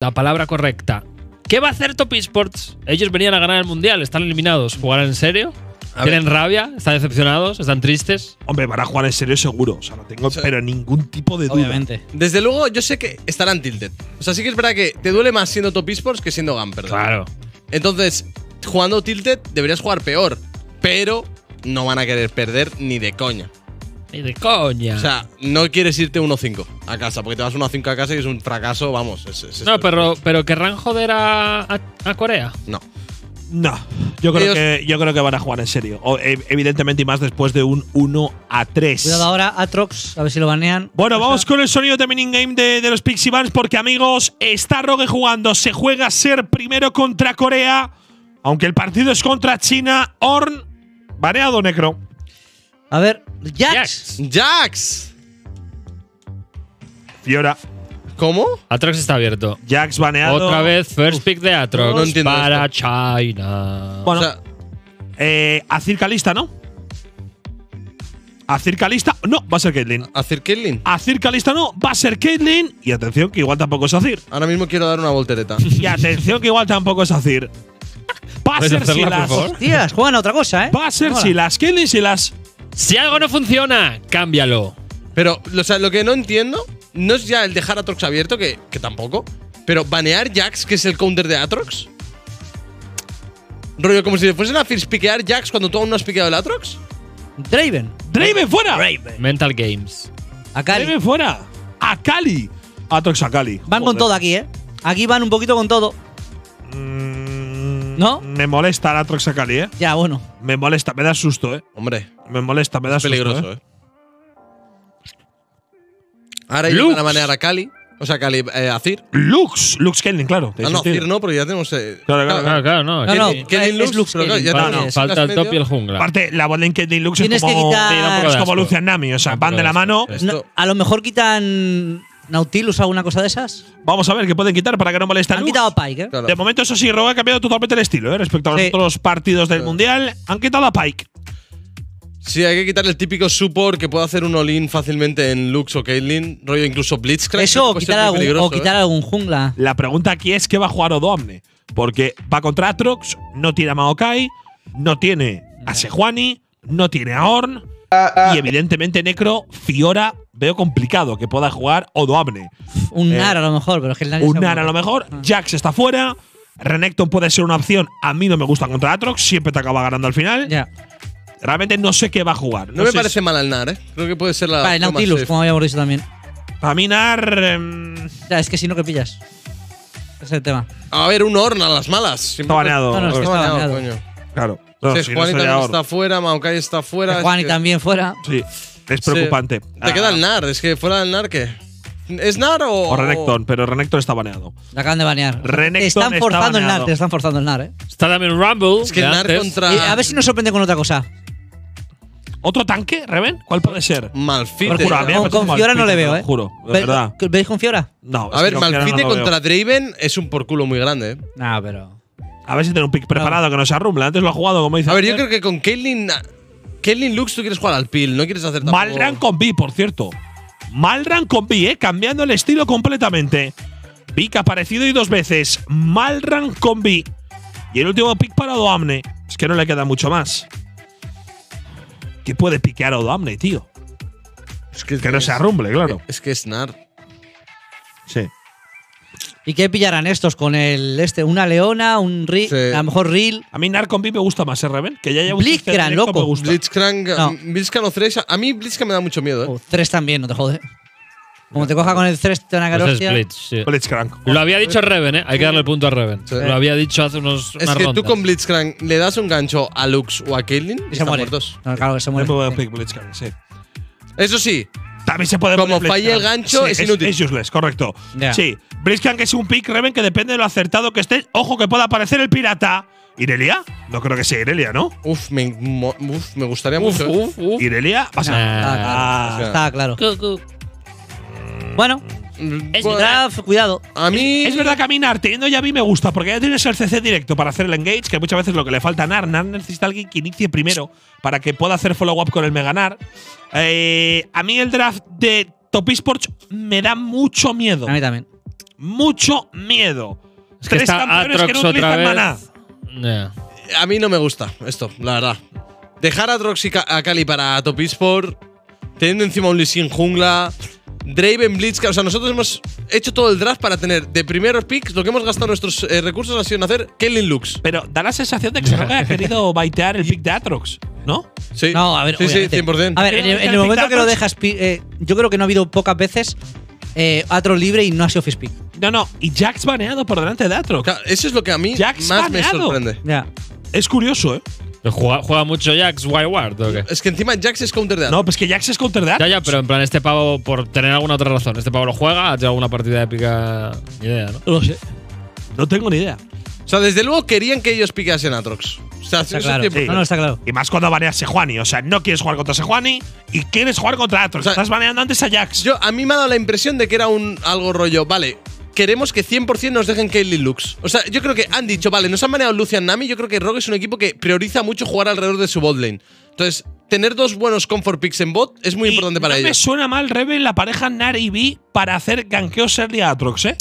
La palabra correcta. ¿Qué va a hacer Top Esports? Ellos venían a ganar el mundial, están eliminados. ¿Jugarán en serio? ¿Tienen rabia? ¿Están decepcionados? ¿Están tristes? Hombre, van a jugar en serio seguro. O sea, no tengo pero ningún tipo de duda. Obviamente. Desde luego, yo sé que estarán tilted. O sea, sí que es verdad que te duele más siendo Top Esports que siendo Gamper. Claro. Entonces, jugando tilted deberías jugar peor. Pero no van a querer perder ni de coña. Ni de coña. O sea, no quieres irte 1-5 a casa, porque te vas 1-5 a casa y es un fracaso, vamos. Es, no, pero, pero ¿querrán joder a, a, Corea? No. No, yo creo, que, yo creo que van a jugar en serio. E, evidentemente, y más después de un 1 a 3. Cuidado ahora, Atrox, a ver si lo banean. Bueno, vamos con el sonido de in-game de, los Pixie Bands, porque amigos, está Rogue jugando. Se juega a ser primero contra Corea, aunque el partido es contra China. Orn, baneado, Necro. A ver, Jax. Jax. Jax. Fiora. ¿Cómo? Atrox está abierto. Jax baneado. Otra vez, first pick de Atrox para China. Bueno, o sea, eh, lista, ¿no? Acircalista, No, va a ser Caitlyn. ¿Azir Caitlyn? no, va a ser Caitlyn. Y atención, que igual tampoco es Azir. Ahora mismo quiero dar una voltereta. y atención, que igual tampoco es Azir. Va a ser Silas. juegan a otra cosa, ¿eh? Va a ser Silas, Caitlyn, si algo no funciona, cámbialo. Pero, sea, lo que no entiendo no es ya el dejar Atrox abierto, que, tampoco, pero banear Jax, que es el counter de Atrox. Rollo, como si le fuese a piquear Jax cuando tú aún no has piqueado el Atrox. Draven. ¡Draven fuera! Mental Games. Akali. ¡Draven fuera! ¡Akali! Atrox Akali. Van con todo aquí, ¿eh? Aquí van un poquito con todo. Mmm… ¿No? Me molesta la Troxacali, ¿eh? Ya, bueno. Me molesta, me da susto, ¿eh? Hombre. Me molesta, me da es peligroso, ¿eh? ¿eh? Ahora hay van a manejar a Cali. O sea, Cali, eh, a Cir. Lux, Lux Kelly, claro. Ah, no, no, Cir no, porque ya tenemos. Eh, claro, claro, claro. Claro, no. No, Lux, Lux falta el top y el jungla. Aparte, la voz de Lux es como, Lucian Nami, o sea, van de la mano. a lo mejor quitan ¿Nautilus alguna cosa de esas? Vamos a ver qué pueden quitar para que no moleste Han quitado a Pike, ¿eh? De momento, eso sí, Rogue ha cambiado totalmente el estilo, ¿eh? Respecto a los otros partidos del Mundial. Han quitado a Pike. Sí, hay que quitar el típico support que puede hacer un all-in fácilmente en Lux o Caitlyn, rollo incluso Blitzcrank. Eso o ¿eh? quitar, algún, jungla. La pregunta aquí es qué va a jugar Odoamne. Porque va contra Atrox, no tiene a Maokai, no tiene a Sejuani, no tiene a Horn ah, ah. y evidentemente Necro, Fiora veo complicado que pueda jugar Odoabne. Un eh, Nar a lo mejor, pero es que el Nar Un Nar a lo mejor. Ah. Jax está fuera. Renekton puede ser una opción. A mí no me gusta contra Atrox. Siempre te acaba ganando al final. Ya. Realmente no sé qué va a jugar. No, me parece mal el Nar, ¿eh? Creo que puede ser la. Vale, Nautilus, como habíamos dicho también. Para mí, Nar. Em, ya, es que si no, que pillas. es el tema. A ver, un Horn a las malas. está baneado. baneado. Coño. Claro. No, Juani también está fuera, Maokai está fuera. Juani también fuera. Sí. Es preocupante. Te queda ah. el NAR, es que fuera del NAR, ¿qué? ¿Es NAR o.? O Renekton, pero Renekton está baneado. La acaban de banear. Renekton están forzando el NAR, te están forzando el NAR, eh. Está también Rumble. Es que NAR contra. Eh, a ver si nos sorprende con otra cosa. ¿Otro tanque, Reven? ¿cuál puede ser? Malfite. con, Fiora no le veo, ¿eh? juro, ¿Veis con Fiora? No. A ver, Malfite contra Draven es un por culo muy grande, ¿eh? Ah, pero. A ver si tiene un pick preparado que no sea Rumble. Antes lo ha jugado, como dice. A ver, yo creo que con Caitlyn Kelly Lux, tú quieres jugar al pil, no quieres hacer tampoco… Malran con B, por cierto. Malran con B, eh, cambiando el estilo completamente. Pick aparecido y dos veces. Malran con B. Y el último pick para Doamne. Es que no le queda mucho más. ¿Qué puede piquear a Doamne, tío? Es que, no se arrumble, claro. Es que es Nar. ¿Y qué pillarán estos con el este? ¿Una leona? ¿Un reel? A lo mejor reel. A mí Narcon me gusta más, el ¿eh, Reven? Que ya Blitzcrank, loco. Blitzcrank, Blitzcrank o Thresh. A mí Blitzcrank me da mucho miedo, ¿eh? Thresh también, no te jode. Como te coja con el 3 te una pues Blitzcrank. Lo había dicho Reven, ¿eh? Hay que darle el punto a Reven. Lo había dicho hace unos. Es que tú con Blitzcrank le das un gancho a Lux o a Caitlyn y, se muere. muertos. No, claro, que se muere. Blitzcrank, sí. Eso sí, también se puede Como falle el gancho, es inútil. Es, useless, correcto. Sí. Sí. que es un pick Reven que depende de lo acertado que esté. Ojo que pueda aparecer el pirata. ¿Irelia? No creo que sea Irelia, ¿no? Uf, me, gustaría mucho. ¿eh? Uf, uf. ¿Irelia? Ah, Está claro. Bueno. Es verdad, eh, cuidado. A mí. Es, verdad caminar, teniendo ya a mí me gusta, porque ya tienes el CC directo para hacer el engage, que muchas veces lo que le falta a Nar. Nar necesita alguien que inicie primero para que pueda hacer follow-up con el Meganar. Eh, a mí el draft de Top me da mucho miedo. A mí también. Mucho miedo. Es que Tres está campeones que no utilizan maná. A mí no me gusta esto, la verdad. Dejar a Trox y a Cali para Top Esports, teniendo encima un Lee Sin jungla. Draven Blitz. O sea, nosotros hemos hecho todo el draft para tener de primeros picks. Lo que hemos gastado nuestros eh, recursos ha sido hacer Kellen Lux. Pero da la sensación de que se ha querido baitear el pick de Atrox, ¿no? Sí. No, a ver, sí, sí, 100%. A ver, en, el momento que lo dejas, eh, yo creo que no ha habido pocas veces eh, Atrox libre y no ha sido Pick. No, no, y Jax baneado por delante de Atrox. Claro, eso es lo que a mí más me sorprende. Ya. Es curioso, ¿eh? Juega, mucho Jax Wyward? ¿o qué? Es que encima Jax es counter de No, pues que Jax es counter de Ya, ya, pero en plan, este pavo, por tener alguna otra razón, este pavo lo juega, ha hecho alguna partida épica. Ni idea, ¿no? No sé. No tengo ni idea. O sea, desde luego querían que ellos a Atrox. O sea, está claro. Sí. No, está claro. Y más cuando baneas a Sejuani. O sea, no quieres jugar contra Sejuani y quieres jugar contra Atrox. Estás baneando antes a Jax. Yo, a mí me ha dado la impresión de que era un algo rollo. Vale, queremos que 100% nos dejen Caitlyn Lux. O sea, yo creo que han dicho, vale, nos han manejado Lucian Nami. Yo creo que Rogue es un equipo que prioriza mucho jugar alrededor de su lane. Entonces, tener dos buenos comfort picks en bot es muy importante para no ellos. me suena mal, Rebel la pareja Nari B para hacer ganqueos early a Atrox, ¿eh?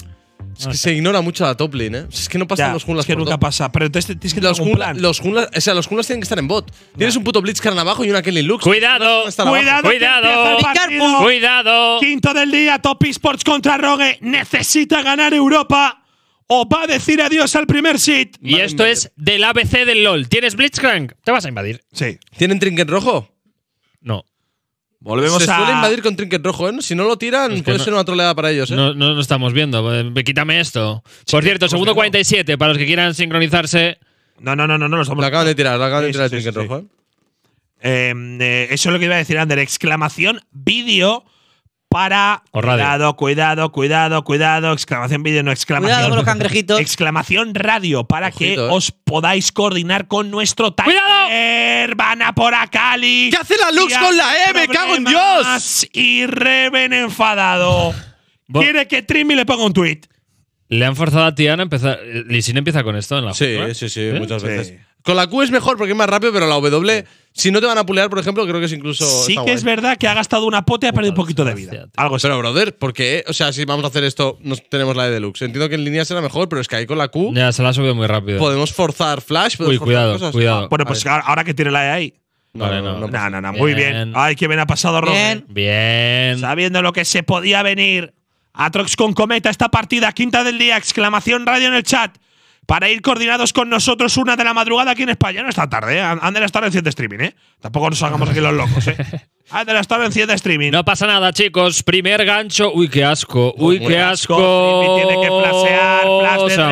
Es que se ignora mucho la top ¿eh? es que no pasa los junglas. que pasa. Pero entonces tienes que los Los o sea, los tienen que estar en bot. Tienes un puto Blitzcrank abajo y una Kelly Lux. Cuidado, cuidado, cuidado, cuidado. Quinto del día, Top Esports contra Rogue. Necesita ganar Europa o va a decir adiós al primer sit Y esto es del ABC del LOL. ¿Tienes Blitzcrank? Te vas a invadir. Sí. ¿Tienen trinket rojo? No. Volvemos se suele invadir con trinket rojo, ¿eh? Si no lo tiran, puede ser una troleada para ellos, ¿eh? No, no, estamos viendo. Eh, quítame esto. Por cierto, segundo 47, para los que quieran sincronizarse. No, no, no, no, no lo estamos. acaban de tirar, lo acaban de tirar el trinket rojo, ¿eh? Em, eh, Eso es lo que iba a decir, Ander. Exclamación, vídeo para. Cuidado, cuidado, cuidado, cuidado. Exclamación vídeo, no exclamación. Cuidado Exclamación radio para que eh. os podáis coordinar con nuestro ¡Cuidado! Van a por Akali… ¿Qué hace la Lux con la M? ¡Cago en Dios! Y Reven enfadado. Quiere que Trimmy le ponga un tweet. Le han forzado a Tiana a empezar. Lisina empieza con esto en la Sí, ¿eh? sí, sí, ¿Eh? muchas veces. Con la Q es mejor porque es más rápido, pero la W. Si no te van a pulear, por ejemplo, creo que es incluso. Sí que es verdad que ha gastado una pote y ha perdido un poquito de vida. Algo así. Pero, brother, porque, o sea, si vamos a hacer esto, no tenemos la de deluxe. Entiendo que en línea será mejor, pero es que ahí con la Q. Ya, se la ha subido muy rápido. Podemos forzar flash, podemos cuidado, cosas. Cuidado. bueno, pues ahora que tiene la E ahí. No, no, no, muy bien. Ay, qué bien ha pasado, Robin. Bien. bien. Sabiendo lo que se podía venir. Atrox con cometa, esta partida, quinta del día, exclamación radio en el chat para ir coordinados con nosotros una de la madrugada aquí en España. No está tarde, ¿eh? han de en de streaming, ¿eh? Tampoco nos hagamos aquí los locos, ¿eh? Han de estar en de streaming. No pasa nada, chicos. Primer gancho. Uy, qué asco. Pues Uy, qué asco. asco. tiene que plasear.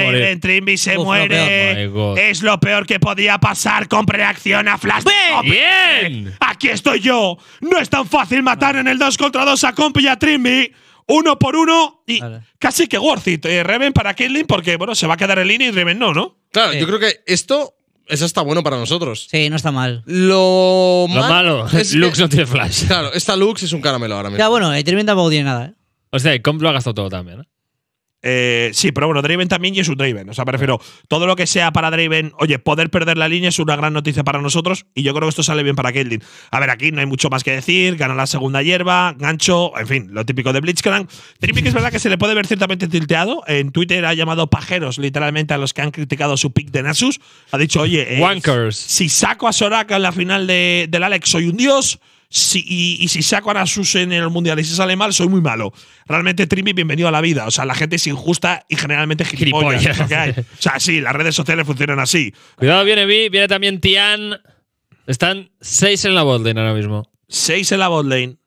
Flash de Trimby se muere. es lo peor que podía pasar. con preacción a Flash. ¡Bien! Aquí estoy yo. No es tan fácil matar en el 2 contra 2 a Compi y a Trimby uno por uno y casi que worth it. Reven para Caitlyn porque, bueno, se va a quedar el línea y Reven no, ¿no? Claro, yo creo que esto eso está bueno para nosotros. Sí, no está mal. Lo, malo es Lux no tiene flash. Claro, esta Lux es un caramelo ahora mismo. Ya, bueno, eh, Tremenda tampoco tiene nada. Eh. O sea, Comp lo ha gastado todo también. ¿eh? Eh, sí, pero bueno, Draven también y es un Draven. O sea, prefiero todo lo que sea para Draven, oye, poder perder la línea es una gran noticia para nosotros y yo creo que esto sale bien para Caitlyn. A ver, aquí no hay mucho más que decir, gana la segunda hierba, gancho, en fin, lo típico de Blitzcrank. Trimic es verdad que se le puede ver ciertamente tilteado. En Twitter ha llamado pajeros literalmente a los que han criticado su pick de Nasus. Ha dicho, oye, eh, si saco a Soraka en la final de, del Alex, soy un dios. Si, y, si saco a sus en el mundial y si sale mal, soy muy malo. Realmente, Trimi, bienvenido a la vida. O sea, la gente es injusta y generalmente gilipollas. O sea, sí, las redes sociales funcionan así. Cuidado, viene Vi, viene también Tian. Están seis en la botlane ahora mismo. Seis en la botlane.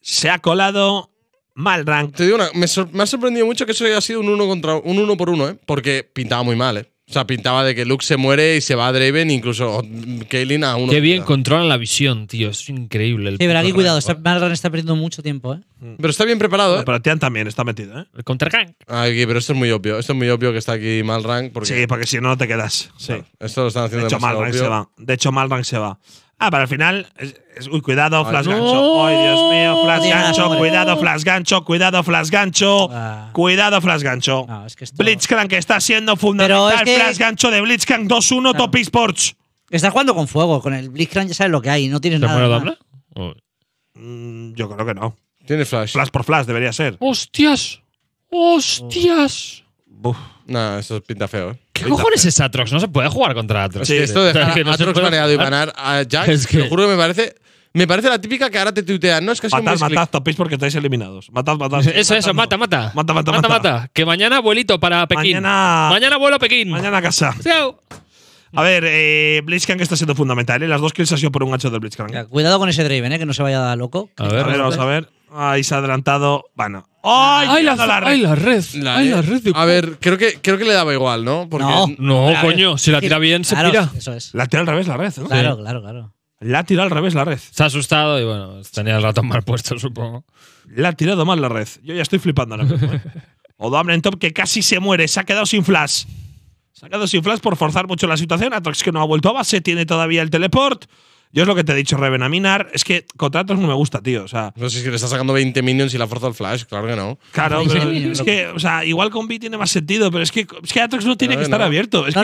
Se ha colado mal rank. Te digo una, me, ha sorprendido mucho que eso haya sido un uno contra un uno por uno, ¿eh? Porque pintaba muy mal, ¿eh? O sea, pintaba de que Luke se muere y se va a Draven, incluso Kaylin a uno. Qué bien controlan la visión, tío. Es increíble. sí, pero aquí cuidado, Malrank está perdiendo mucho tiempo, ¿eh? Mm. Pero está bien preparado, ¿eh? pero Tian también está metido, ¿eh? El Kang. Ah, aquí, pero esto es muy obvio. Esto es muy obvio que está aquí Malran. Porque... Sí, porque si no, no te quedas. Sí. esto lo están haciendo de hecho, Malran se va. De hecho, Malran se va. Ah, para al final. Es, uy, cuidado, flash gancho. Ay, Dios mío, flash gancho. Cuidado, flash gancho. Cuidado, flash gancho. Ah. Cuidado, flash gancho. No, que Blitzcrank está siendo fundamental. Flash gancho de Blitzcrank 2-1 ah. Top Esports. Está jugando con fuego. Con el Blitzcrank ya sabes lo que hay. No tienes ¿Te nada. doble? Oh. yo creo que no. Tiene flash. Flash por flash debería ser. ¡Hostias! ¡Hostias! Buf. No, eso pinta feo, ¿Qué cojones es Atrox? No se puede jugar contra Atrox. Sí, esto de dejar a Atrox mareado y ganar a Jack, es que... te juro que me parece… Me parece la típica que ahora te tuitean, ¿no? Es casi matad, matad, tapéis porque estáis eliminados. Matad, matad. Eso, eso, mata, mata. Mata, mata, mata. mata. Que mañana vuelito para Pekín. Mañana, mañana vuelo a Pekín. Mañana a casa. Chao. A ver, eh, está siendo fundamental. ¿eh? Las dos kills ha sido por un gancho de Blitzcrank. Cuidado con ese Draven, ¿eh? que no se vaya loco. dar loco. a ver vamos a ver. Ahí se ha adelantado. Bueno. ¡Ay, la, red! ¡Ay, la red! A ver, creo que, creo que le daba igual, ¿no? Porque no, no coño. Si la tira bien, se tira. Eso es. La tira al revés la red, ¿no? Claro, claro, claro. La ha tirado al revés la red. Se ha asustado y bueno, tenía el ratón mal puesto, supongo. La ha tirado mal la red. Yo ya estoy flipando ahora mismo. ¿eh? O en top que casi se muere. Se ha quedado sin flash. Se ha quedado sin flash por forzar mucho la situación. Atrox que no ha vuelto a base. Tiene todavía el teleport. Yo es lo que te he dicho, Revenaminar. Es que contratos no me gusta, tío. O sea, no sé si le está sacando 20 minions y la fuerza del Flash, claro que no. Claro, es que, o sea, igual con B tiene más sentido, pero es que, es Atrox no tiene que estar abierto. Es que,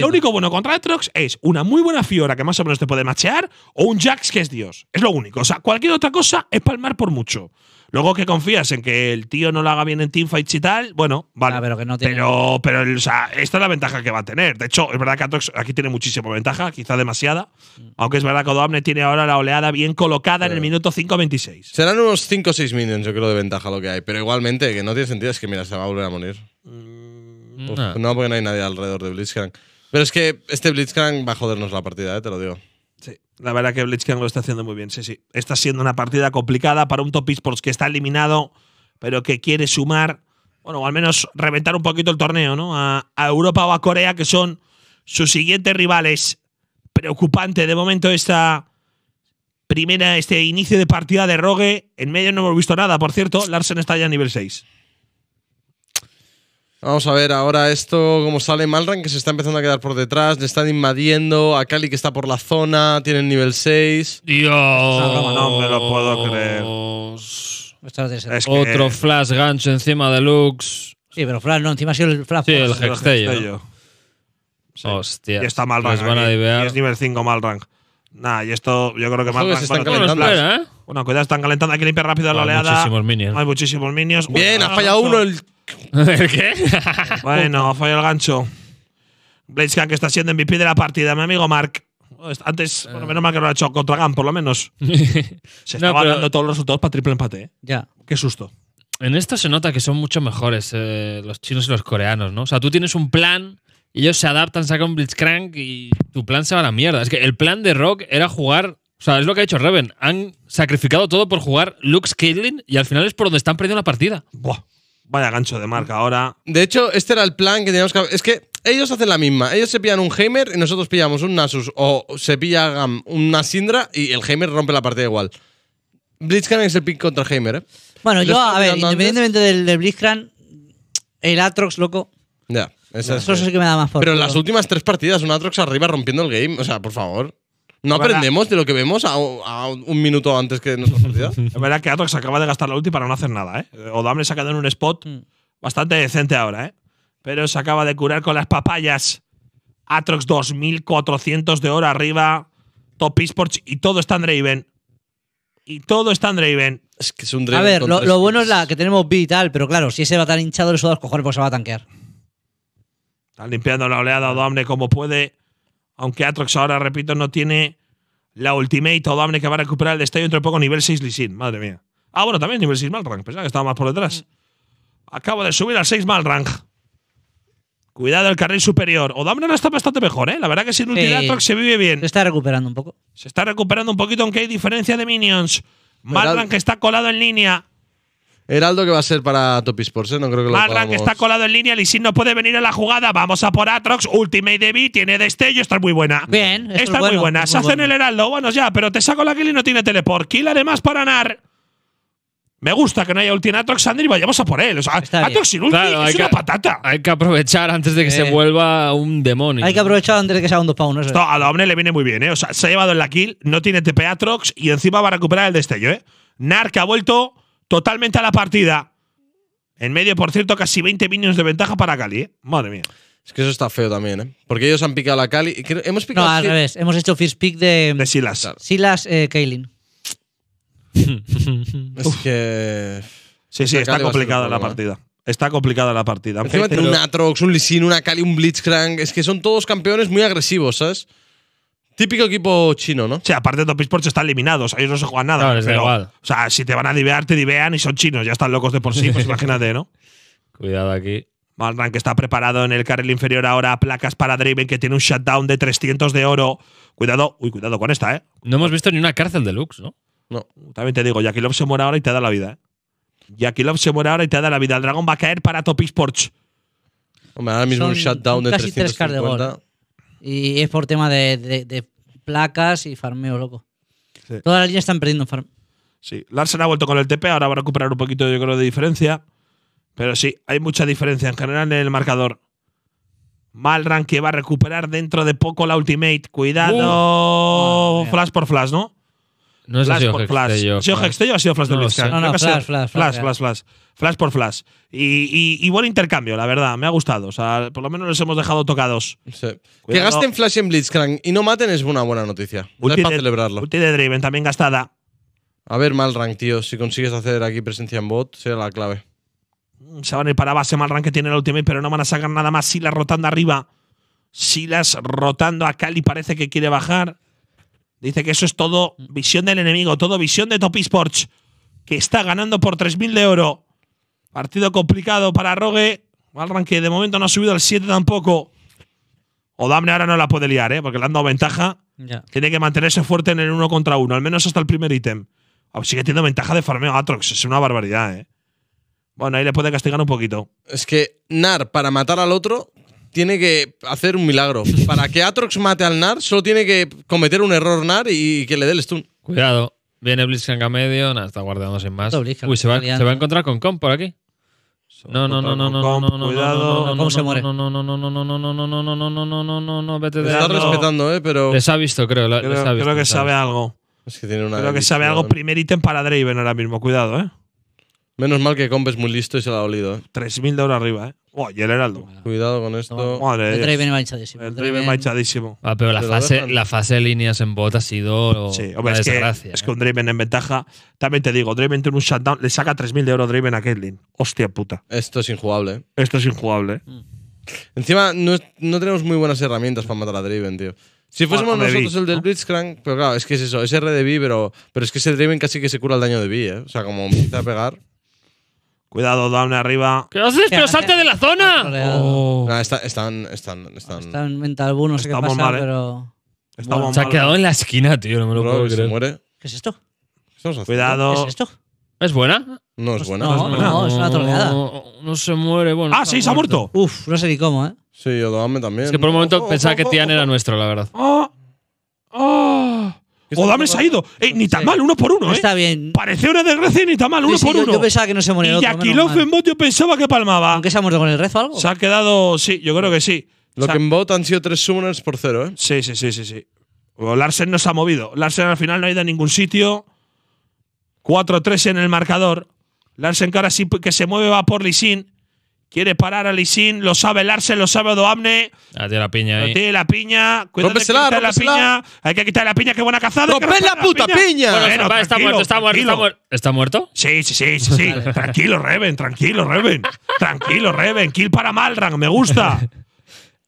lo, único bueno contra Atrox es una muy buena Fiora que más o menos te puede machear o un Jax que es Dios. Es lo único. O sea, cualquier otra cosa es palmar por mucho. Luego que confías en que el tío no lo haga bien en teamfights y tal, bueno, vale. Ah, pero, pero, o sea, esta es la ventaja que va a tener. De hecho, es verdad que Atox aquí tiene muchísima ventaja, quizá demasiada. Mm. Aunque es verdad que Odoamne tiene ahora la oleada bien colocada en el minuto 5.26. Serán unos 5 o 6 minions, yo creo, de ventaja lo que hay. Pero igualmente, que no tiene sentido, es que mira, se va a volver a morir. Mm. no. porque no hay nadie alrededor de Blitzcrank. Pero es que este Blitzcrank va a jodernos la partida, eh, te lo digo. Sí, la verdad que Blitzkrieg lo está haciendo muy bien, sí, sí. Está siendo una partida complicada para un Top Esports que está eliminado, pero que quiere sumar, bueno, o al menos reventar un poquito el torneo, ¿no? A, Europa o a Corea, que son sus siguientes rivales. Preocupante de momento esta primera, este inicio de partida de Rogue. En medio no hemos visto nada, por cierto. Larsen está ya a nivel 6. Vamos a ver ahora esto, cómo sale Malrank que se está empezando a quedar por detrás, le están invadiendo, a kali que está por la zona, tiene el nivel 6. Dios, no me lo puedo creer. Otro flash gancho encima de Lux. Sí, pero flash no, encima ha sido el flash. Sí, el hextello. Sí. Hostia. Y está Malran. Y es nivel 5 Malrank. Nah, y esto yo creo que Malrank Malran. se están calentando. ¿eh? cuidado, están calentando. Hay que limpiar rápido la oleada. Muchísimos minions. Hay muchísimos minions. Bien, ha fallado uno el ¿El qué? bueno, falló el gancho. Blitzcrank que está siendo MVP de la partida, mi amigo Mark. Pues, antes, eh. bueno, menos mal que lo ha hecho contra Gam, por lo menos. Se estaba dando todos los resultados para triple empate. ¿eh? Ya. Qué susto. En esto se nota que son mucho mejores eh, los chinos y los coreanos, ¿no? O sea, tú tienes un plan, ellos se adaptan, sacan Blitzcrank y tu plan se va a la mierda. Es que el plan de Rock era jugar. O sea, es lo que ha hecho Reven. Han sacrificado todo por jugar Lux, Caitlyn y al final es por donde están perdiendo la partida. Buah. Vaya gancho de marca ahora. De hecho, este era el plan que teníamos que. Es que ellos hacen la misma. Ellos se pillan un Heimer y nosotros pillamos un Nasus. O se pillan una Sindra y el Heimer rompe la partida igual. Blitzcrank es el pick contra Heimer, ¿eh? Bueno, yo, a ver, independientemente del, Blitzcrank, el Atrox, loco. Ya, eso es. que me da más Pero en las últimas tres partidas, un Atrox arriba rompiendo el game. O sea, por favor. No aprendemos de lo que vemos a, un minuto antes que nuestra sociedad. Es verdad que Atrox acaba de gastar la ulti para no hacer nada, ¿eh? eh O'Damne se ha quedado en un spot mm. bastante decente ahora, ¿eh? Pero se acaba de curar con las papayas. Atrox 2400 de hora arriba. Top Esports y todo está en Draven. Y todo está en Draven. Es que es un Draven. A ver, lo, bueno es la que tenemos B y tal, pero claro, si ese va tan hinchado, los dos cojones pues se va a tanquear. están limpiando la oleada O'Damne como puede. Aunque Atrox ahora, repito, no tiene la Ultimate o Damne que va a recuperar el destello. Entre poco, nivel 6 Lisin. Madre mía. Ah, bueno, también nivel 6 Malrang. Pensaba que estaba más por detrás. Acabo de subir al 6 Malrang. Cuidado el carril superior. Odamne no está bastante mejor, ¿eh? La verdad que sin ulti, Atrox se vive bien. Se está recuperando un poco. Se está recuperando un poquito, aunque hay diferencia de minions. Malrang está colado en línea. Heraldo que va a ser para Top ¿eh? no creo que lo está colado en línea, Lisin no puede venir a la jugada, vamos a por Atrox, Ultimate Devi, tiene destello, está muy buena. Bien, está muy buena. Se hace en el Heraldo, bueno ya, pero te saco la kill y no tiene teleport. Kill además para Nar. Me gusta que no haya ulti en Atrox, Sandri vayamos a por él. O sea, Atrox sin ulti es una patata. Hay que aprovechar antes de que se vuelva un demonio. Hay que aprovechar antes de que sea un 2 No a la hombre le viene muy bien, ¿eh? O sea, se ha llevado en la kill, no tiene TP Atrox y encima va a recuperar el destello, ¿eh? Nar que ha vuelto, totalmente a la partida. En medio, por cierto, casi 20 minions de ventaja para Cali. ¿eh? Madre mía. Es que eso está feo también, ¿eh? Porque ellos han picado a Cali. Hemos picado. No, al revés. Hemos hecho first pick de. De Silas. Silas, eh, es que. Sí, sí, está complicada la partida. Está complicada la partida. Encima un Atrox, un una Cali, un Blitzcrank. Es que son todos campeones muy agresivos, ¿sabes? Típico equipo chino, ¿no? O sea, aparte de Top está están eliminados, ellos no se juegan nada. O sea, si te van a divear, te divean y son chinos, ya están locos de por sí, pues imagínate, ¿no? Cuidado aquí. Malran que está preparado en el carril inferior ahora, placas para Draven que tiene un shutdown de 300 de oro. Cuidado, uy, cuidado con esta, ¿eh? No hemos visto ni una cárcel de ¿no? No, también te digo, Jackie se muere ahora y te da la vida, ¿eh? Jackie se muere ahora y te da la vida. El dragón va a caer para Top Esports. Hombre, ahora mismo un shutdown de casi de Tres y es por tema de, placas y farmeo, loco. Todas las líneas están perdiendo farm. Sí, Larsen ha vuelto con el TP, ahora va a recuperar un poquito, yo creo, de diferencia. Pero sí, hay mucha diferencia en general en el marcador. Malran que va a recuperar dentro de poco la ultimate. Cuidado. Flash por flash, ¿no? No es flash por Flash. ha sido Flash flash, flash, flash, flash, por Flash. Y, buen intercambio, la verdad. Me ha gustado. O sea, por lo menos les hemos dejado tocados. Que gasten Flash en Blitzcrank y no maten es una buena noticia. Ulti celebrarlo. Ulti de Driven también gastada. A ver, Malrank, tío. Si consigues hacer aquí presencia en bot, será la clave. Mm, se van a ir para base. Malrank que tiene el ultimate, pero no van a sacar nada más. Silas rotando arriba. Silas rotando a Cali. Parece que quiere bajar. Dice que eso es todo mm. visión del enemigo, todo visión de Top Sports, que está ganando por 3.000 de oro. Partido complicado para Rogue. Valran que de momento no ha subido al 7 tampoco. O Damne ahora no la puede liar, ¿eh? porque le han dado ventaja. Tiene que mantenerse fuerte en el uno contra uno, al menos hasta el primer ítem. Oh, sigue teniendo ventaja de farmeo Atrox, es una barbaridad, ¿eh? Bueno, ahí le puede castigar un poquito. Es que Nar, para matar al otro, tiene que hacer un milagro. Para que Atrox mate al Nar, solo tiene que cometer un error Nar y que le dé el stun. Cuidado. Viene Blitzcrank a medio. Nada, está guardando sin más. Uy, se va, se va a encontrar con Comp por aquí. No, no, no, no, no, cuidado. ¿Cómo se muere? No, no, no, no, no, no, no, no, no, no, no, no, no, no, no, no, Está respetando, eh, Les ha visto, creo. Creo que sabe algo. Creo que sabe algo. Primer ítem para Draven ahora mismo, cuidado, eh. Menos mal que Comp es muy listo y se lo ha olido. 3.000 de oro arriba, eh y el Heraldo. Cuidado con esto. el Draven va hinchadísimo. pero la fase, la fase de líneas en bot ha sido sí, hombre, es Que, Es que ¿eh? un Draven en ventaja. También te digo, Draven tiene un shutdown. Le saca 3.000 de oro Draven a Caitlyn. Hostia puta. Esto es injugable. ¿eh? Esto es injugable. Mm. Encima, no, no, tenemos muy buenas herramientas para matar a Draven, tío. Si fuésemos nosotros el del Blitzcrank, pero claro, es que es eso, es R de B, pero, pero es que ese Draven casi que se cura el daño de B, ¿eh? O sea, como empieza a pegar. Cuidado, Down arriba. ¿Qué haces? ¡Pero salte de la zona! Oh. están, están, están. mental buenos. no Estamos pasa, mal, ¿eh? pero. Se ha quedado en la esquina, tío. No me lo puedo creer. muere. ¿Qué es esto? Cuidado. ¿Qué es esto? ¿Es pues buena? No es buena. no. es una troleada. No, se muere. Bueno, Ah, sí, se ha muerto. Uf, no sé ni cómo, ¿eh? Sí, Odoame también. Es que por un momento oh, oh, pensaba oh, que Tian era nuestro, la verdad. Oh, oh. O se ha ido. Eh, ni tan mal, uno por uno. Está ¿eh? bien. Parecía una desgracia y ni tan mal, uno por uno. Yo pensaba que no se moría Y aquí en yo pensaba que palmaba. ¿Aunque se ha muerto con el rezo o algo? Se ha quedado. Sí, yo creo que sí. Lo que en bot han sido tres summoners por cero, ¿eh? Sí, sí, sí, sí. sí. Larsen no se ha movido. Larsen al final no ha ido a ningún sitio. 4-3 en el marcador. Larsen que ahora sí que se mueve va por Lisin. Quiere parar a Lisin, lo sabe Larsen, lo sabe Doamne. Ah, tiene la piña ahí. Tiene la piña. Cuidado, hay que quitar la piña. Hay que quitar la piña, qué buena cazada. Rompe la puta piña! Bueno, está muerto, está muerto, está muerto. Sí, sí, sí, sí. tranquilo, Reven, tranquilo, Reven. Tranquilo, Reven. Kill para Malrang, me gusta.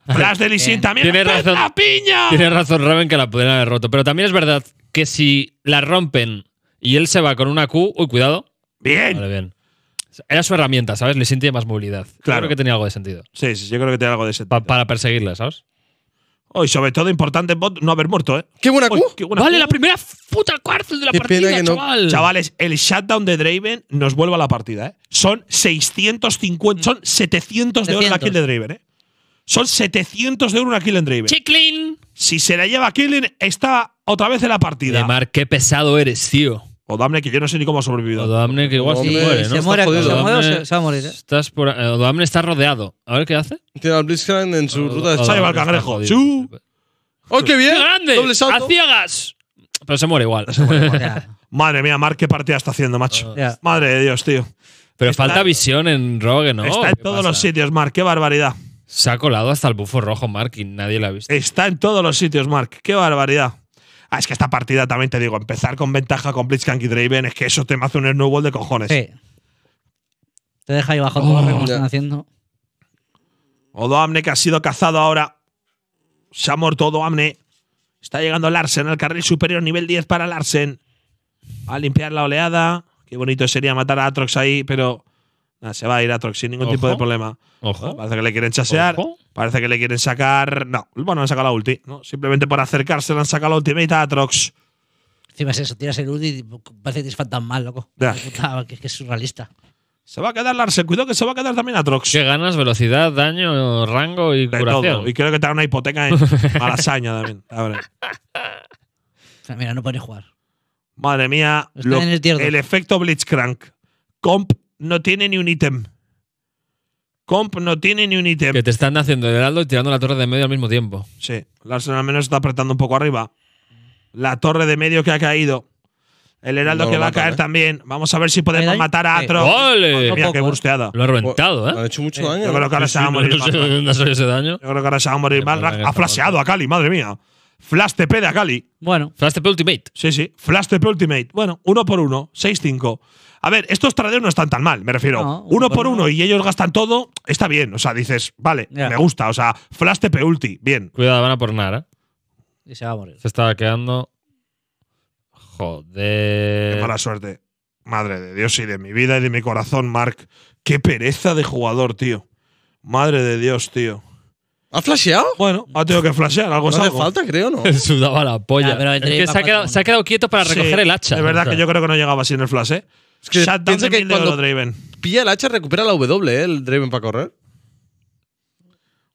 Flash de Lisin también. Tiene razón. la piña! Tiene razón Reven, que la pudiera haber roto. Pero también es verdad que si la rompen y él se va con una Q. Uy, cuidado. Bien. Vale, bien. Era su herramienta, ¿sabes? Le sentía más movilidad. Claro. Creo que tenía algo de sentido. Sí, sí, yo creo que tenía algo de sentido. para perseguirla, ¿sabes? Oh, y sobre todo importante bot, no haber muerto, ¿eh? ¡Qué buena Q! vale, la primera puta cárcel de la partida, chaval. Chavales, el shutdown de Draven nos vuelve a la partida, ¿eh? Son 650, son 700 de oro en ¿eh? kill de Draven, ¿eh? Son 700 de oro una kill en Draven. Si se la lleva Killing, está otra vez en la partida. Mar, qué pesado eres, tío. Odamne, que yo no sé ni cómo ha sobrevivido. Odamne, que igual se muere, ¿no? Se muere, se, se, va a morir. ¿eh? Estás eh, está rodeado. A ver qué hace. Tiene al Blitzcrank en su ruta de Se al cangrejo. ¡Oh, qué bien! grande! ¡A ciegas! Pero se muere igual. Madre mía, Mark, qué partida está haciendo, macho. Madre de Dios, tío. Pero falta visión en Rogue, ¿no? Está en todos los sitios, Mark. Qué barbaridad. Se ha colado hasta el bufo rojo, Mark, y nadie lo ha visto. Está en todos los sitios, Mark. Qué barbaridad. Ah, es que esta partida también te digo, empezar con ventaja con Blitzcrank y Draven, es que eso te hace un snowball de cojones. Sí. Te deja ahí bajo todo que como oh. están haciendo. Odoamne que ha sido cazado ahora. Se ha muerto Odoamne. Está llegando Larsen al carril superior, nivel 10 para Larsen. A limpiar la oleada. Qué bonito sería matar a Atrox ahí, pero Ah, se va a ir a Trox sin ningún tipo de problema. Parece que le quieren chasear. Parece que le quieren sacar. No, bueno, han sacado la ulti. Simplemente por acercarse le han sacado la ultimate a Trox. Encima es eso, tiras el ulti y parece que te faltan mal, loco. Ya. Que, es surrealista. Se va a quedar Larsen, cuidado que se va a quedar también Atrox. Que ganas velocidad, daño, rango y de curación. Todo. Y creo que te da una hipoteca en Malasaña también. A ver. mira, no puede jugar. Madre mía, el efecto Blitzcrank. Comp no tiene ni un ítem. Comp no tiene ni un ítem. Que te están haciendo el heraldo y tirando la torre de medio al mismo tiempo. Sí, el Arsenal al menos está apretando un poco arriba. La torre de medio que ha caído. El heraldo que va a caer ¿eh? también. Vamos a ver si podemos matar a eh, Atro. ¡Ole! Mira, qué bursteada. Lo ha reventado, ¿eh? ha hecho mucho eh, daño. Yo creo que ahora se va a morir daño. Yo creo que ahora se va a morir mal. Ha este flasheado a Cali, madre mía. Flash TP de Akali. Bueno. Flash TP Ultimate. Sí, sí. Flash TP Ultimate. Bueno, uno por uno. 6-5. A ver, estos traders no están tan mal, me refiero. uno, por uno, y ellos gastan todo, está bien. O sea, dices, vale, me gusta. O sea, Flash TP ulti, bien. Cuidado, van a por Nara. ¿eh? Y se va a morir. Se estaba quedando. Joder. Qué mala suerte. Madre de Dios y de mi vida y de mi corazón, Mark. Qué pereza de jugador, tío. Madre de Dios, tío. ¿Ha flasheado? Bueno, ha tenido que flashear, algo No hace falta, creo, ¿no? Sudaba la polla. se, ha quedado, quieto para recoger el hacha. Es verdad que yo creo que no llegaba así el flash, ¿eh? Es que que cuando pilla el hacha recupera la W, eh, el Draven para correr.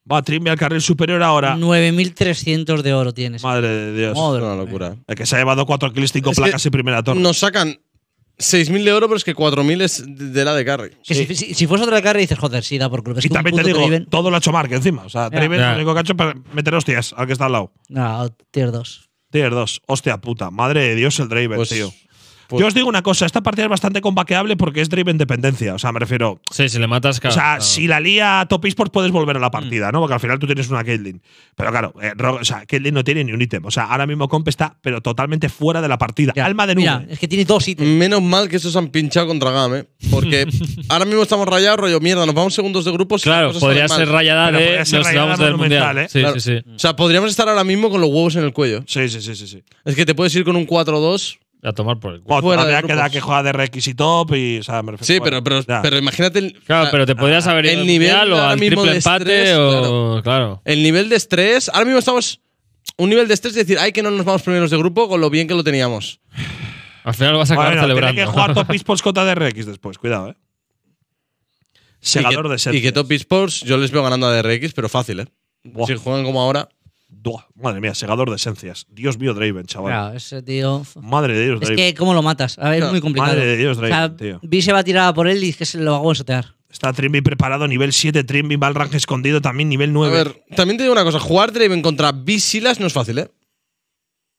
Va, trimbe al carril superior ahora. 9.300 de oro tienes. Madre de Dios. Madre una locura. El que se ha llevado 4 kills, 5 placas y primera torre. Nos sacan 6.000 de oro, pero es que 4.000 es de la de carry. si, si, fuese otra de carry, dices, joder, sí, da por culo. y también te digo, todo lo ha hecho encima. O sea, Draven yeah. el único para meter hostias al que está al lado. No, tier 2. Tier 2. Hostia puta. Madre de Dios el Draven, pues tío. Pues- Yo os digo una cosa, esta partida es bastante combaqueable porque es drive independencia O sea, me refiero. Sí, si le matas. o sea, si la lía a Top Esports puedes volver a la partida, mm. ¿no? Porque al final tú tienes una Caitlyn. Pero claro, eh, Caitlyn no tiene ni un ítem. O sea, ahora mismo Comp está, pero totalmente fuera de la partida. Alma de nube. es que tiene dos ítems. Menos mal que esos han pinchado contra GAM. ¿eh? Porque ahora mismo estamos rayados, rollo mierda, nos vamos segundos de grupo… Claro, podría ser rayada de. del mundial. ¿eh? Sí, sí, sí. O sea, podríamos estar ahora mismo con los huevos en el cuello. Sí, sí, sí, sí. sí. Es que te puedes ir con un 4-2 a tomar por el culo. Bueno, Fuera que que juega de requisito y. O sea, me refiero- Sí, pero, pero, pero imagínate. el- Claro, pero te podrías ah, haber ido al nivel al triple empate o. Claro. El nivel de estrés. Ahora mismo estamos. Un nivel de estrés, es decir, ay, que no nos vamos primeros de grupo con lo bien que lo teníamos. Al final lo vas a acabar celebrando. tiene que jugar Top Esports contra DRX después, cuidado, eh. Segador de ser. y que Top Esports yo les veo ganando a DRX, pero fácil, ¿eh? Si juegan como ahora madre mía, segador de esencias. Dios mío, Draven, chaval. ese tío. Madre de Dios, Draven. Es que, ¿cómo lo matas? A ver, es muy complicado. Madre de Dios, Draven. O se va a tirar por él y es que se lo va a sotear. Está Trimby preparado, nivel 7, Trimby, rango escondido también, nivel 9. A ver, también te digo una cosa, jugar Draven contra Visilas no es fácil, ¿eh?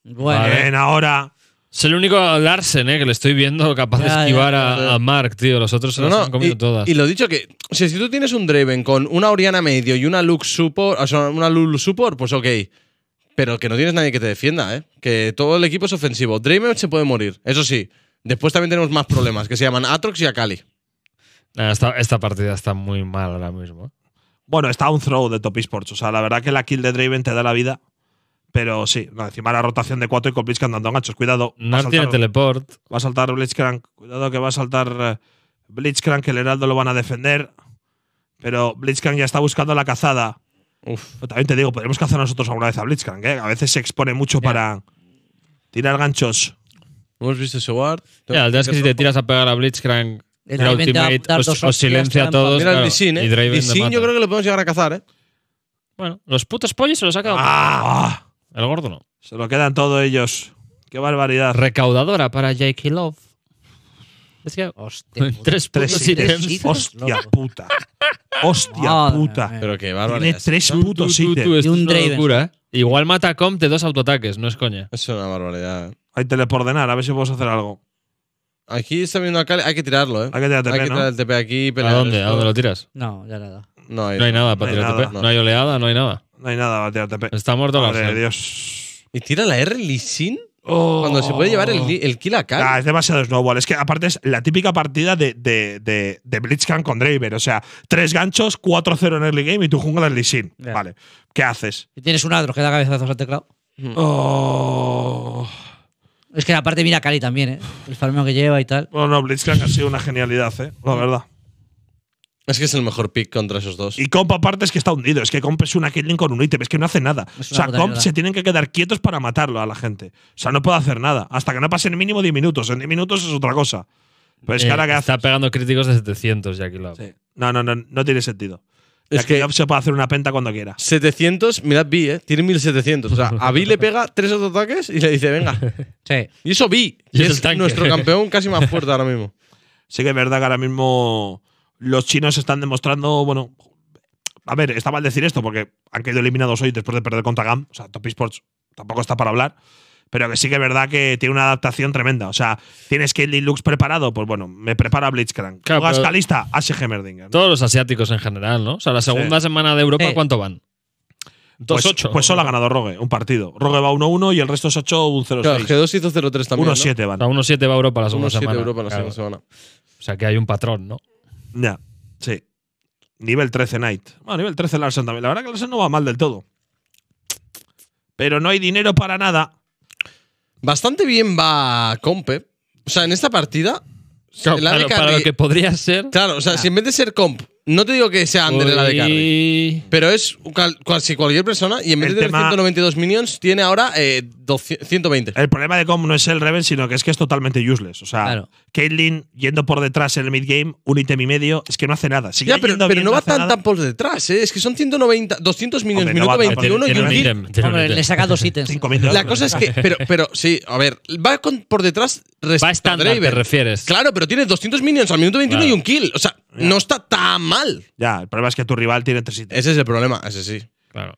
Bueno. Bien, eh. ahora. Es el único Larsen, ¿eh? que le estoy viendo capaz de esquivar a, Mark, tío. Los otros se las han comido y, todas. Y lo dicho que, si tú tienes un Draven con una Oriana medio y una Lux Support, o una Lulu Support, pues ok. Pero que no tienes nadie que te defienda, ¿eh? Que todo el equipo es ofensivo. Draven se puede morir, eso sí. Después también tenemos más problemas, que se llaman Atrox y Akali. Ah, esta, esta partida está muy mal ahora mismo. Bueno, está un throw de Top Esports. O sea, la verdad que la kill de Draven te da la vida. Pero sí, encima la rotación de 4 y con Blitzcrank dando ganchos. Cuidado. No tiene teleport. Va a saltar Blitzcrank. Cuidado que va a saltar eh, Blitzcrank, que el Heraldo lo van a defender. Pero Blitzcrank ya está buscando la cazada. también te digo, podríamos cazar nosotros alguna vez a Blitzcrank, ¿eh? A veces se expone mucho para tirar ganchos. Hemos visto ese guard. Ya, yeah, el es que si te tiras a pegar a Blitzcrank, en ultimate os, os, silencia a todos. claro, Y ¿eh? Draven yo creo que lo podemos llegar a cazar, ¿eh? Bueno, los putos pollos se los ha acabado. Ah, ah. El gordo no. Se lo quedan todos ellos. Qué barbaridad. Recaudadora para Jake Love. Es que Hostia, puta. tres putos ítems. Hostia puta. Hostia puta. Pero qué barbaridad. Tiene tres putos ítems. Y un ¿eh? Igual mata a Comp de dos autoataques, no es coña. Es una barbaridad. Hay telepordenar, a ver si puedes hacer algo. Aquí está viendo acá, hay que tirarlo, ¿eh? Hay que tirar el TP aquí. ¿A dónde? ¿A dónde lo tiras? No, ya nada. No hay, nada para tirar el TP. No hay oleada, no hay nada. No hay nada, tirar TP. Está muerto la Dios. ¿Y tira la R Lissin? Oh. Cuando se puede llevar el, el kill a Kali? es demasiado snowball. Es que aparte es la típica partida de, de, de, con Draven. O sea, tres ganchos, 4-0 en early game y tú jungla el Lissin. Vale. ¿Qué haces? Y tienes un adro que da cabezazos al teclado. Mm. Oh. Es que aparte mira Cali también, ¿eh? El farmeo que lleva y tal. Bueno, oh. no, Blitzcrank ha sido una genialidad, ¿eh? La verdad. Es que es el mejor pick contra esos dos. Y Comp aparte es que está hundido. Es que Comp es una killing con un ítem. Es que no hace nada. O sea, Comp se tienen que quedar quietos para matarlo a la gente. O sea, no puede hacer nada. Hasta que no pasen mínimo 10 minutos. En 10 minutos es otra cosa. Pero es que eh, ahora que Está pegando críticos de 700, Jackie que No, no, no, no tiene sentido. Es que se puede hacer una penta cuando quiera. 700, mirad B, ¿eh? Tiene 1700. O sea, a B le pega tres ataques y le dice, venga. Sí. Y eso Vi. es, es nuestro campeón casi más fuerte ahora mismo. Sí que es verdad que ahora mismo los chinos están demostrando, bueno, a ver, está mal decir esto porque han caído eliminados hoy después de perder contra GAM, o sea, Top Esports tampoco está para hablar, pero que sí que es verdad que tiene una adaptación tremenda. O sea, tienes que Lux preparado, pues bueno, me prepara Blitzcrank. Claro, Juegas Calista, Ashe Todos los asiáticos en general, ¿no? O sea, la segunda semana de Europa, eh, ¿cuánto van? 2-8. Pues, pues solo ha ganado Rogue, un partido. Rogue va 1-1 y el resto es 8 un 0-6. Claro, G2 hizo 0-3 también. 1-7 van. 1-7 va Europa la segunda 1, Europa la segunda semana. O sea que hay un patrón, ¿no? Ya, sí. Nivel 13 Knight. Bueno, nivel 13 Larson también. La verdad que Larson no va mal del todo. Pero no hay dinero para nada. Bastante bien va comp O sea, en esta partida. Claro, para lo que podría ser. Claro, o sea, si en vez de ser Comp no te digo que sea Andre la de Carry, pero es casi cualquier persona y en vez de tener 192 minions tiene ahora 120. Eh, el problema de Com no es el Reven, sino que es que es totalmente useless. O sea, Caitlyn yendo por detrás en el mid-game, un ítem y medio, es que no hace nada. ya, pero, no, va tan, tan, por detrás, ¿eh? es que son 190, 200 minions, minuto 21 y un kill. Le saca dos ítems. la cosa es que, pero, pero sí, a ver, va por detrás. Va estándar, te refieres. Claro, pero tiene 200 minions al minuto 21 y un kill. O sea, ya. No está tan mal. Ya, el problema es que tu rival tiene tres ítems. Ese es el problema, ese sí. Claro.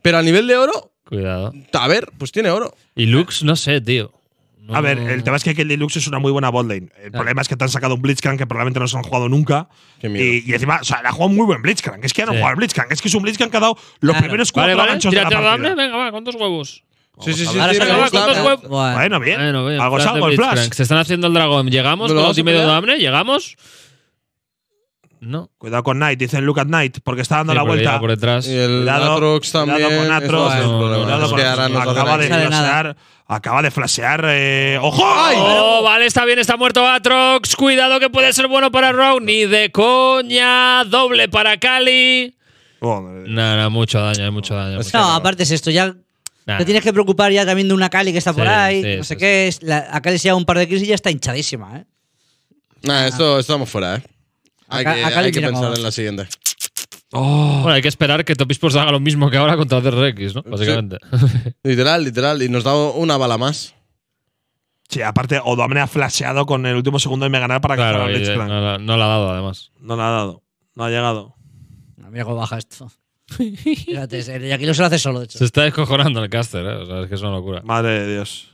Pero a nivel de oro. Cuidado. A ver, pues tiene oro. Y Lux, no sé, tío. No. A ver, el tema es que Kelly Lux es una muy buena botlane. El claro. Ah. problema es que te han sacado un Blitzcrank que probablemente no se han jugado nunca. Qué miedo. Y, y, encima, o sea, le ha jugado muy buen Blitzcrank. Es que ya no sí. juega Blitzcrank. Es que es un Blitzcrank que ha dado los claro. primeros cuatro vale, vale. Tírate de la partida. venga, va, ¿cuántos huevos? Sí, sí, sí. Ahora se acaba con dos huevos. Bueno, bien. Algo salgo el flash. Se están haciendo el dragón. Llegamos con dos y medio de hambre. Llegamos. No. Cuidado con Knight, dicen Look at Knight, porque está dando la vuelta. Y el cuidado, también. con Atrox. acaba, de flashear. Acaba de flashear. ¡Ojo! vale, está bien, está muerto Atrox. Cuidado que puede ser bueno para Round. de coña. Doble para Cali. no, Nada, mucho daño, mucho daño. Mucho aparte es esto, ya Te tienes que preocupar ya también de una Cali que está por ahí. no sé qué. La, a Cali se lleva un par de crisis y ya está hinchadísima, ¿eh? Esto, estamos fuera, ¿eh? hay, que, hay que, pensar en la siguiente. Oh. hay que esperar que Topisports haga lo mismo que ahora contra Rex, ¿no? Básicamente. literal, literal. Y nos da una bala más. Sí, aparte, Odoamne ha flasheado con el último segundo de ganar para que el eh, No, la, ha dado, además. No la ha dado. No ha llegado. Mira cómo baja esto. Fíjate, aquí no se lo hace solo, de hecho. Se está descojonando el caster, ¿eh? O sea, es que es una locura. Madre de Dios.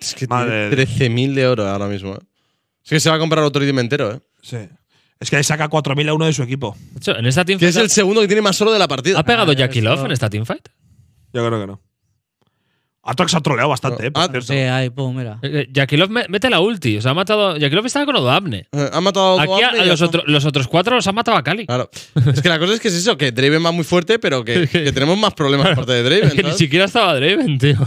Es que tiene 13.000 de oro ahora mismo. ¿eh? Es que se va a comprar otro item entero, ¿eh? Sí. Es que saca 4.000 a uno de su equipo. en esta es el segundo que tiene más oro de la partida. ¿Ha pegado ah, Jackie Love en esta teamfight? Yo creo que no. Atrox ha troleado bastante, eh, por ah, Sí, ahí, pum, mira. Eh, eh, mete la ulti. O sea, ha matado. estaba con los eh, ha matado a Aquí los, los otros cuatro los ha matado a Kali. Claro. Es que la cosa es que es eso, que Draven va muy fuerte, pero que, tenemos más problemas aparte de Draven. Es que ni siquiera estaba Draven, tío.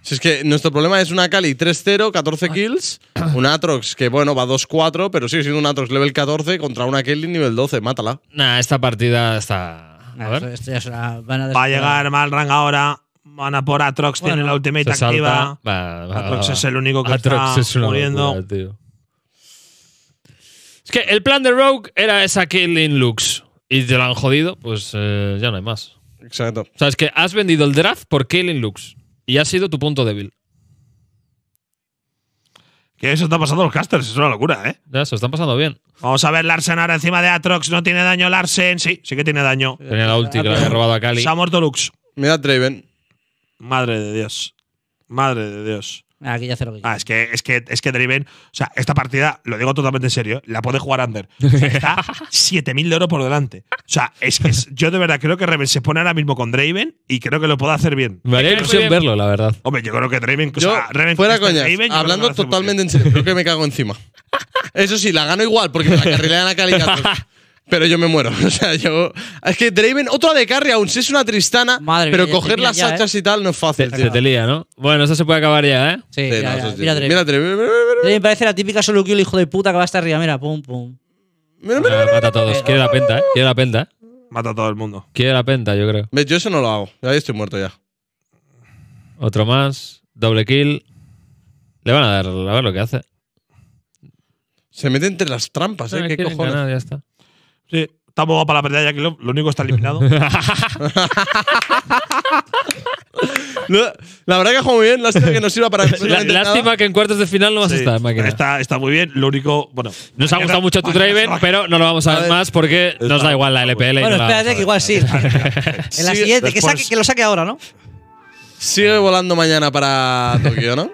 Si es que nuestro problema es una Kali 3-0, 14 kills, un Atrox que, bueno, va 2-4, pero sigue siendo un Atrox level 14 contra una Kelly nivel 12, mátala. Nah, esta partida está. A ver. Esto ya Va a llegar mal rang ahora. Mana por Atrox tiene la ultimate activa. Atrox es el único que está muriendo. Es que el plan de Rogue era esa Killing Lux. Y te la han jodido, pues eh, ya no hay más. Exacto. O sea, que has vendido el draft por Killing Lux. Y ha sido tu punto débil. Que eso está pasando los casters, es una locura, ¿eh? Ya, se están pasando bien. Vamos a ver Larsen ahora encima de Atrox. No tiene daño Larsen. Sí, sí que tiene daño. Tenía la ulti que le había robado a Kali. Se ha muerto Lux. Mira Draven. Madre de Dios. Madre de Dios. Aquí ah, ya cero. ah, es que, es que, es que o sea, esta partida, lo digo totalmente en serio, la puede jugar Under. está 7.000 de oro por delante. O sea, es yo de verdad creo que Reven se pone ahora mismo con Draven y creo que lo puede hacer bien. Me haría ilusión verlo, la verdad. Hombre, yo creo que Draven. o sea, Reven fuera coña, hablando totalmente en serio, creo que me cago encima. Eso sí, la gano igual porque la carrilera la calidad. Pues, pero yo me muero. O sea, yo. Es que Draven, otra de carry, aún si es una tristana, Madre pero coger las ¿eh? hachas y tal no es fácil. Se, te lía, ¿no? Bueno, eso se puede acabar ya, ¿eh? Sí, Mira, Draven. mira Draven. parece la típica solo kill, hijo de puta, que va hasta arriba. Mira, pum, pum. Mira, mira, ah, mata a todos. Quiere la penta, ¿eh? Quiere la penta. Mata a todo el mundo. Quiere la penta, yo creo. Yo eso no lo hago. Ahí estoy muerto ya. Otro más. Doble kill. Le van a dar, a ver lo que hace. Se mete entre las trampas, ¿eh? ¿Qué cojones? ya está. Sí, estamos para la pelea ya que Lo único está eliminado. la verdad que ha jugado muy bien. Lástima que no sirva para. La, lástima que en cuartos de final no vas a estar, máquina. Está, está muy bien. Lo único. Bueno. Nos ha gustado mucho tu Draven, pero no lo vamos a ver más porque nos da igual la LPL. Bueno, y espérate, que igual sí. en la siguiente, que, saque, que lo saque ahora, ¿no? Sigue volando mañana para Tokio, ¿no?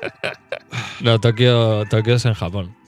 no, Tokio, Tokio es en Japón.